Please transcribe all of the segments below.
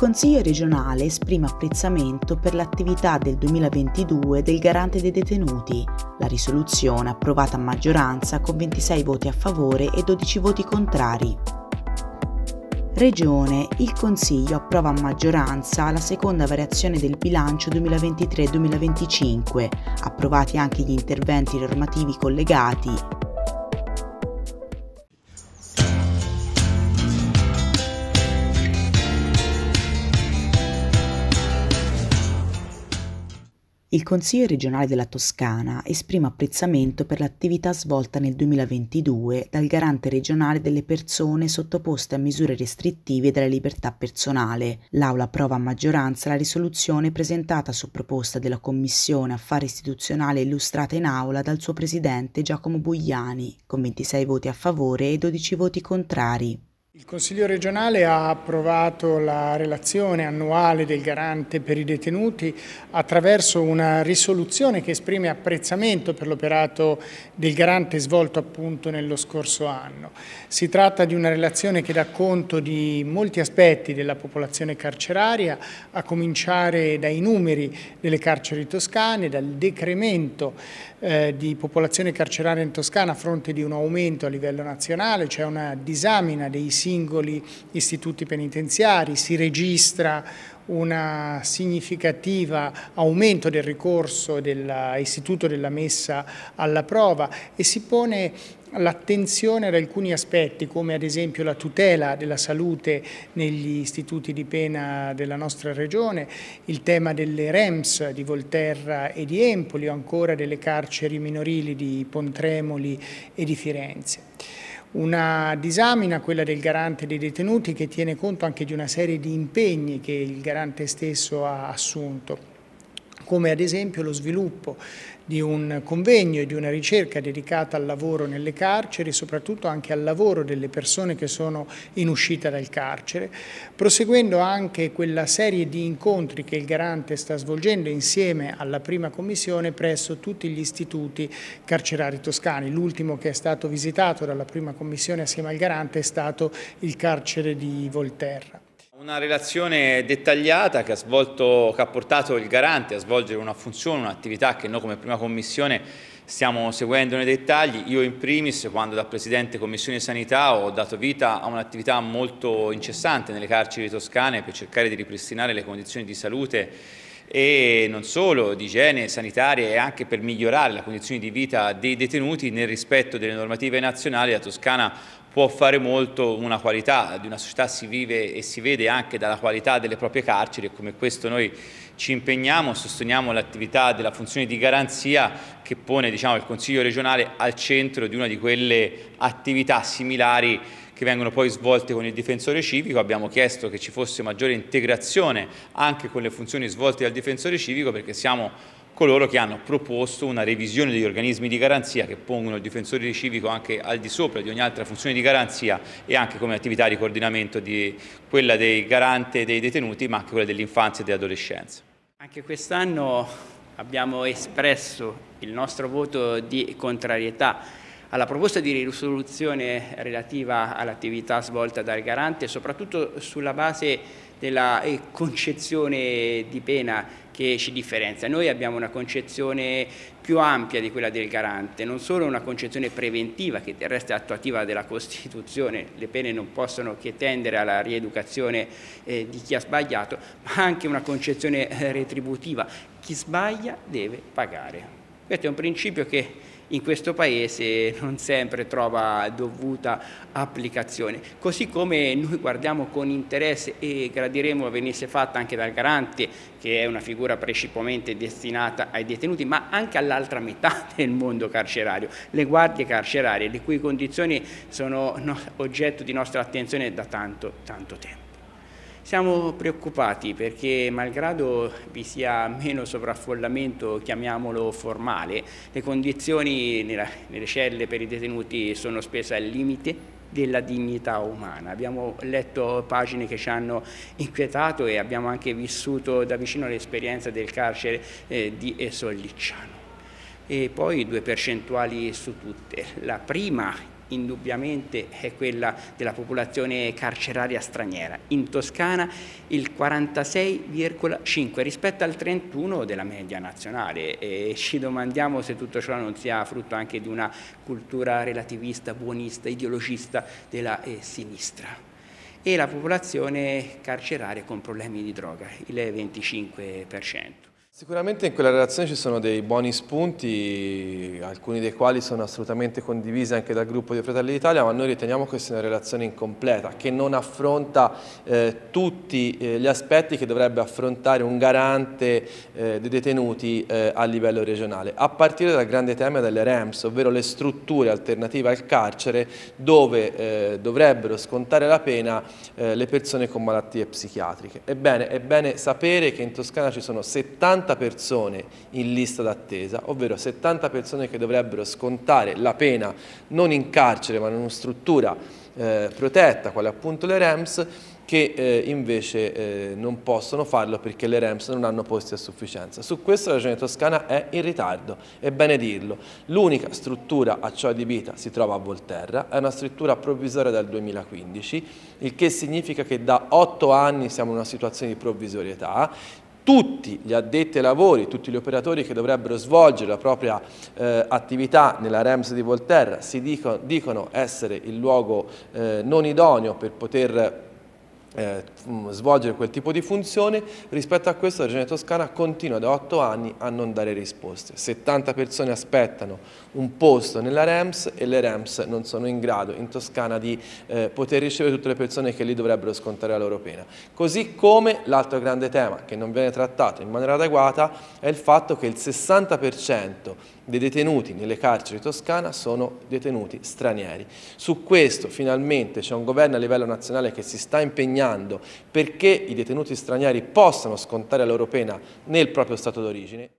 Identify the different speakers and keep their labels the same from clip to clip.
Speaker 1: Consiglio regionale esprime apprezzamento per l'attività del 2022 del Garante dei detenuti. La risoluzione approvata a maggioranza con 26 voti a favore e 12 voti contrari. Regione, il Consiglio approva a maggioranza la seconda variazione del bilancio 2023-2025, approvati anche gli interventi normativi collegati Il Consiglio regionale della Toscana esprime apprezzamento per l'attività svolta nel 2022 dal garante regionale delle persone sottoposte a misure restrittive della libertà personale. L'Aula approva a maggioranza la risoluzione presentata su proposta della Commissione Affari Istituzionali illustrata in Aula dal suo presidente Giacomo Bugliani, con 26 voti a favore e 12 voti contrari.
Speaker 2: Il Consiglio regionale ha approvato la relazione annuale del garante per i detenuti attraverso una risoluzione che esprime apprezzamento per l'operato del garante svolto appunto nello scorso anno. Si tratta di una relazione che dà conto di molti aspetti della popolazione carceraria, a cominciare dai numeri delle carceri toscane, dal decremento eh, di popolazione carceraria in Toscana a fronte di un aumento a livello nazionale, c'è una disamina dei singoli istituti penitenziari, si registra un significativo aumento del ricorso dell'istituto della messa alla prova e si pone l'attenzione ad alcuni aspetti come ad esempio la tutela della salute negli istituti di pena della nostra regione, il tema delle REMS di Volterra e di Empoli o ancora delle carceri minorili di Pontremoli e di Firenze. Una disamina, quella del garante dei detenuti, che tiene conto anche di una serie di impegni che il garante stesso ha assunto come ad esempio lo sviluppo di un convegno e di una ricerca dedicata al lavoro nelle carceri, soprattutto anche al lavoro delle persone che sono in uscita dal carcere, proseguendo anche quella serie di incontri che il Garante sta svolgendo insieme alla prima commissione presso tutti gli istituti carcerari toscani. L'ultimo che è stato visitato dalla prima commissione assieme al Garante è stato il carcere di Volterra.
Speaker 3: Una relazione dettagliata che ha, svolto, che ha portato il garante a svolgere una funzione, un'attività che noi come prima commissione stiamo seguendo nei dettagli. Io in primis, quando da Presidente Commissione Sanità ho dato vita a un'attività molto incessante nelle carceri toscane per cercare di ripristinare le condizioni di salute e non solo di igiene sanitaria e anche per migliorare la condizione di vita dei detenuti nel rispetto delle normative nazionali la Toscana può fare molto una qualità di una società si vive e si vede anche dalla qualità delle proprie carceri e come questo noi ci impegniamo, sosteniamo l'attività della funzione di garanzia che pone diciamo, il Consiglio regionale al centro di una di quelle attività similari che vengono poi svolte con il difensore civico, abbiamo chiesto che ci fosse maggiore integrazione anche con le funzioni svolte dal difensore civico perché siamo coloro che hanno proposto una revisione degli organismi di garanzia che pongono il difensore civico anche al di sopra di ogni altra funzione di garanzia e anche come attività di coordinamento di quella dei garante dei detenuti ma anche quella dell'infanzia e dell'adolescenza.
Speaker 4: Anche quest'anno abbiamo espresso il nostro voto di contrarietà alla proposta di risoluzione relativa all'attività svolta dal garante soprattutto sulla base della eh, concezione di pena che ci differenzia. Noi abbiamo una concezione più ampia di quella del garante, non solo una concezione preventiva che del resto è attuativa della Costituzione, le pene non possono che tendere alla rieducazione eh, di chi ha sbagliato, ma anche una concezione eh, retributiva. Chi sbaglia deve pagare. Questo è un principio che in questo paese non sempre trova dovuta applicazione. Così come noi guardiamo con interesse e gradiremo venisse fatta anche dal garante, che è una figura principalmente destinata ai detenuti, ma anche all'altra metà del mondo carcerario, le guardie carcerarie, le cui condizioni sono oggetto di nostra attenzione da tanto, tanto tempo. Siamo preoccupati perché malgrado vi sia meno sovraffollamento, chiamiamolo formale, le condizioni nella, nelle celle per i detenuti sono spese al limite della dignità umana. Abbiamo letto pagine che ci hanno inquietato e abbiamo anche vissuto da vicino l'esperienza del carcere eh, di Esollicciano. E poi due percentuali su tutte. La prima indubbiamente è quella della popolazione carceraria straniera. In Toscana il 46,5 rispetto al 31 della media nazionale e ci domandiamo se tutto ciò non sia frutto anche di una cultura relativista, buonista, ideologista della eh, sinistra e la popolazione carceraria con problemi di droga, il 25%.
Speaker 5: Sicuramente in quella relazione ci sono dei buoni spunti, alcuni dei quali sono assolutamente condivisi anche dal gruppo di Fratelli d'Italia, ma noi riteniamo che sia una relazione incompleta, che non affronta eh, tutti eh, gli aspetti che dovrebbe affrontare un garante eh, dei detenuti eh, a livello regionale, a partire dal grande tema delle REMS, ovvero le strutture alternative al carcere dove eh, dovrebbero scontare la pena eh, le persone con malattie psichiatriche. Ebbene, è bene sapere che in Toscana ci sono 70 70 persone in lista d'attesa, ovvero 70 persone che dovrebbero scontare la pena non in carcere ma in una struttura eh, protetta, quale appunto le REMS, che eh, invece eh, non possono farlo perché le REMS non hanno posti a sufficienza. Su questo la Regione Toscana è in ritardo, è bene dirlo. L'unica struttura a ciò adibita si trova a Volterra, è una struttura provvisoria dal 2015, il che significa che da otto anni siamo in una situazione di provvisorietà, tutti gli addetti ai lavori, tutti gli operatori che dovrebbero svolgere la propria eh, attività nella REMS di Volterra si dico, dicono essere il luogo eh, non idoneo per poter eh, mm, svolgere quel tipo di funzione, rispetto a questo la Regione Toscana continua da 8 anni a non dare risposte. 70 persone aspettano un posto nella REMS e le REMS non sono in grado in Toscana di eh, poter ricevere tutte le persone che lì dovrebbero scontare la loro pena. Così come l'altro grande tema che non viene trattato in maniera adeguata è il fatto che il 60% dei detenuti nelle carceri toscane sono detenuti stranieri. Su questo finalmente c'è un governo a livello nazionale che si sta impegnando guadagnando perché i detenuti stranieri possano scontare la loro pena nel proprio stato d'origine.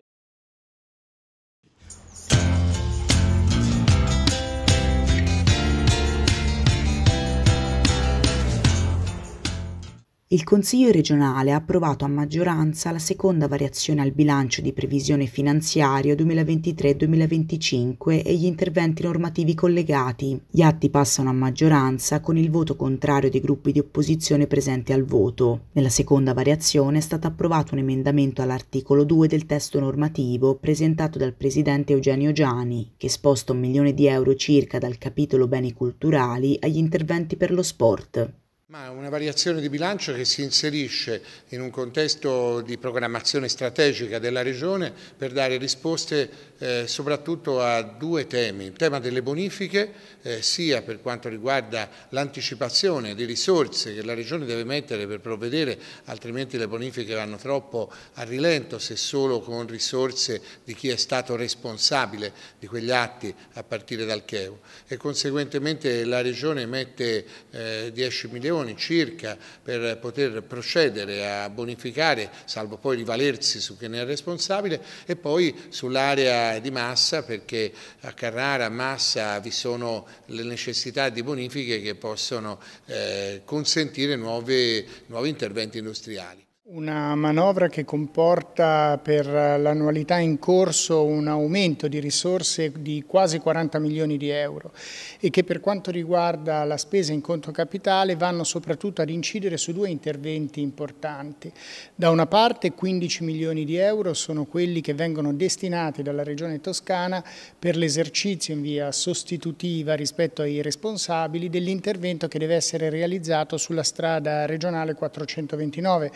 Speaker 1: il Consiglio regionale ha approvato a maggioranza la seconda variazione al bilancio di previsione finanziario 2023-2025 e gli interventi normativi collegati. Gli atti passano a maggioranza con il voto contrario dei gruppi di opposizione presenti al voto. Nella seconda variazione è stato approvato un emendamento all'articolo 2 del testo normativo presentato dal presidente Eugenio Giani, che sposta un milione di euro circa dal capitolo beni culturali agli interventi per lo sport.
Speaker 6: Ma una variazione di bilancio che si inserisce in un contesto di programmazione strategica della Regione per dare risposte eh, soprattutto a due temi, il tema delle bonifiche eh, sia per quanto riguarda l'anticipazione di risorse che la Regione deve mettere per provvedere, altrimenti le bonifiche vanno troppo a rilento se solo con risorse di chi è stato responsabile di quegli atti a partire dal CHEU e conseguentemente la Regione mette eh, 10 milioni milioni circa per poter procedere a bonificare, salvo poi rivalersi su chi ne è responsabile, e poi sull'area di Massa, perché a Carrara, a Massa vi sono le necessità di bonifiche che possono eh, consentire nuove, nuovi interventi industriali.
Speaker 2: Una manovra che comporta per l'annualità in corso un aumento di risorse di quasi 40 milioni di euro e che per quanto riguarda la spesa in conto capitale vanno soprattutto ad incidere su due interventi importanti. Da una parte 15 milioni di euro sono quelli che vengono destinati dalla Regione Toscana per l'esercizio in via sostitutiva rispetto ai responsabili dell'intervento che deve essere realizzato sulla strada regionale 429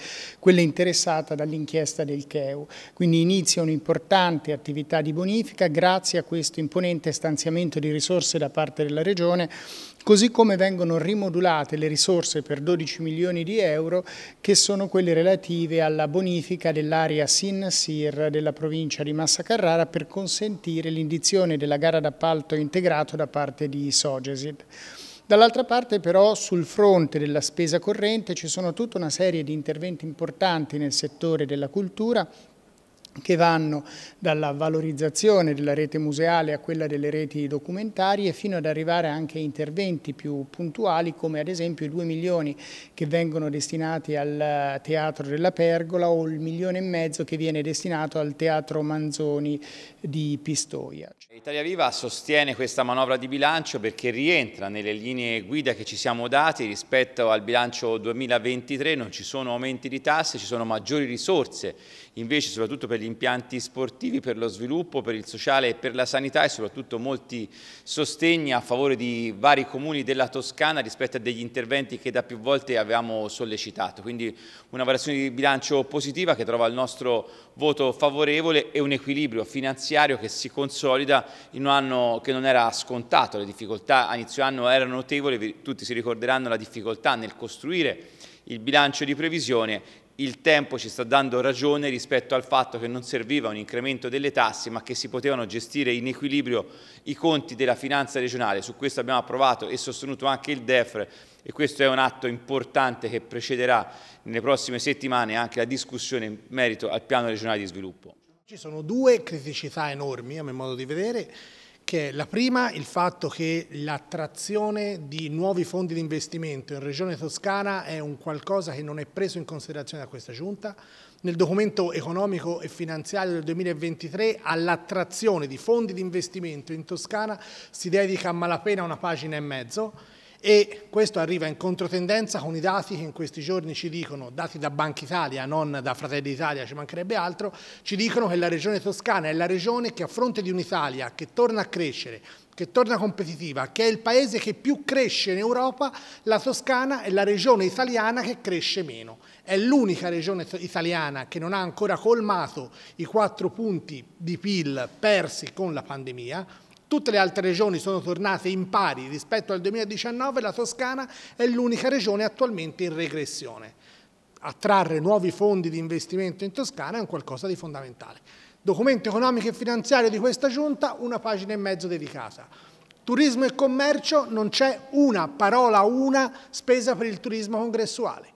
Speaker 2: quella interessata dall'inchiesta del CEU. Quindi inizia un'importante attività di bonifica grazie a questo imponente stanziamento di risorse da parte della Regione così come vengono rimodulate le risorse per 12 milioni di euro che sono quelle relative alla bonifica dell'area Sin-Sir della provincia di Massa Carrara per consentire l'indizione della gara d'appalto integrato da parte di Sogesid. Dall'altra parte però sul fronte della spesa corrente ci sono tutta una serie di interventi importanti nel settore della cultura che vanno dalla valorizzazione della rete museale a quella delle reti documentarie fino ad arrivare anche a interventi più puntuali come ad esempio i 2 milioni che vengono destinati al Teatro della Pergola o il milione e mezzo che viene destinato al Teatro Manzoni di Pistoia.
Speaker 3: Italia Viva sostiene questa manovra di bilancio perché rientra nelle linee guida che ci siamo dati rispetto al bilancio 2023, non ci sono aumenti di tasse, ci sono maggiori risorse invece soprattutto per gli gli impianti sportivi per lo sviluppo, per il sociale e per la sanità e soprattutto molti sostegni a favore di vari comuni della Toscana rispetto a degli interventi che da più volte avevamo sollecitato. Quindi una variazione di bilancio positiva che trova il nostro voto favorevole e un equilibrio finanziario che si consolida in un anno che non era scontato, le difficoltà a inizio anno erano notevoli, tutti si ricorderanno la difficoltà nel costruire il bilancio di previsione il tempo ci sta dando ragione rispetto al fatto che non serviva un incremento delle tasse ma che si potevano gestire in equilibrio i conti della finanza regionale. Su questo abbiamo approvato e sostenuto anche il DEFRE e questo è un atto importante che precederà nelle prossime settimane anche la discussione in merito al piano regionale di sviluppo.
Speaker 6: Ci sono due criticità enormi a mio modo di vedere che è la prima il fatto che l'attrazione di nuovi fondi di investimento in Regione Toscana è un qualcosa che non è preso in considerazione da questa Giunta. Nel documento economico e finanziario del 2023 all'attrazione di fondi di investimento in Toscana si dedica a malapena una pagina e mezzo, e questo arriva in controtendenza con i dati che in questi giorni ci dicono, dati da Banca Italia, non da Fratelli d'Italia, ci mancherebbe altro, ci dicono che la regione toscana è la regione che a fronte di un'Italia che torna a crescere, che torna competitiva, che è il paese che più cresce in Europa, la Toscana è la regione italiana che cresce meno. È l'unica regione italiana che non ha ancora colmato i quattro punti di PIL persi con la pandemia, Tutte le altre regioni sono tornate in pari rispetto al 2019, la Toscana è l'unica regione attualmente in regressione. Attrarre nuovi fondi di investimento in Toscana è un qualcosa di fondamentale. Documento economico e finanziario di questa giunta, una pagina e mezzo dedicata. Turismo e commercio, non c'è una parola, una spesa per il turismo congressuale.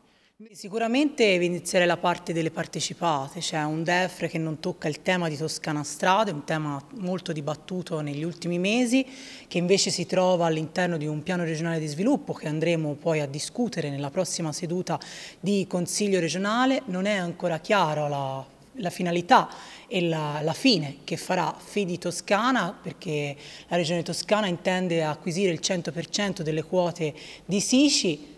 Speaker 7: Sicuramente vi evidenziare la parte delle partecipate, cioè un DEF che non tocca il tema di Toscana Strade, un tema molto dibattuto negli ultimi mesi, che invece si trova all'interno di un piano regionale di sviluppo che andremo poi a discutere nella prossima seduta di Consiglio regionale, non è ancora chiaro la la finalità e la, la, fine che farà Fidi Toscana perché la Regione Toscana intende acquisire il 100% delle quote di Sici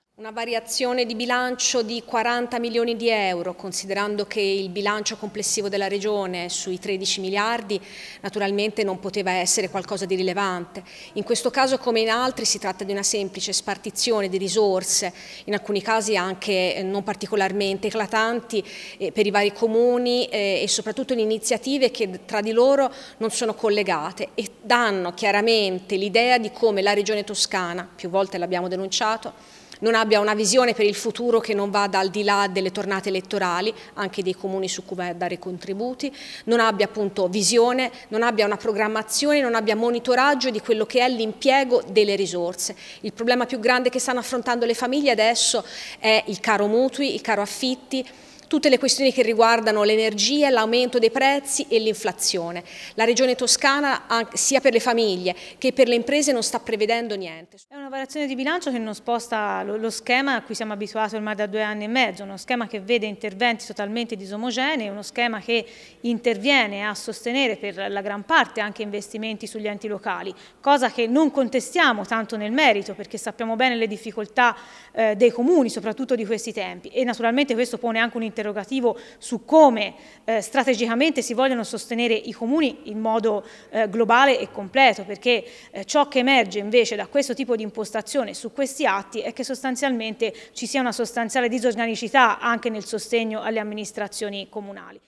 Speaker 8: Una variazione di bilancio di 40 milioni di euro, considerando che il bilancio complessivo della Regione è sui 13 miliardi naturalmente non poteva essere qualcosa di rilevante. In questo caso, come in altri, si tratta di una semplice spartizione di risorse, in alcuni casi anche eh, non particolarmente eclatanti, eh, per i vari comuni eh, e soprattutto in iniziative che tra di loro non sono collegate e danno chiaramente l'idea di come la Regione Toscana, più volte l'abbiamo denunciato, non abbia una visione per il futuro che non vada al di là delle tornate elettorali, anche dei comuni su cui vai a dare contributi, non abbia appunto visione, non abbia una programmazione, non abbia monitoraggio di quello che è l'impiego delle risorse. Il problema più grande che stanno affrontando le famiglie adesso è il caro mutui, il caro affitti, tutte le questioni che riguardano l'energia, l'aumento dei prezzi e l'inflazione. La regione toscana sia per le famiglie che per le imprese non sta prevedendo niente. È una variazione di bilancio che non sposta lo schema a cui siamo abituati ormai da due anni e mezzo, uno schema che vede interventi totalmente disomogenei, uno schema che interviene a sostenere per la gran parte anche investimenti sugli enti locali, cosa che non contestiamo tanto nel merito perché sappiamo bene le difficoltà eh, dei comuni, soprattutto di questi tempi e naturalmente questo pone anche un intervento interrogativo su come eh, strategicamente si vogliono sostenere i comuni in modo eh, globale e completo, perché eh, ciò che emerge invece da questo tipo di impostazione su questi atti è che sostanzialmente ci sia una sostanziale disorganicità anche nel sostegno alle amministrazioni comunali.